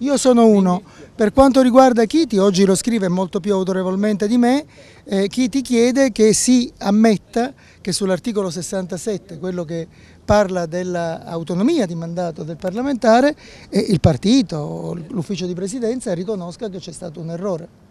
Io sono uno. Per quanto riguarda Chiti, oggi lo scrive molto più autorevolmente di me, eh, Chiti chiede che si ammetta che sull'articolo 67, quello che parla dell'autonomia di mandato del parlamentare, eh, il partito, o l'ufficio di presidenza riconosca che c'è stato un errore.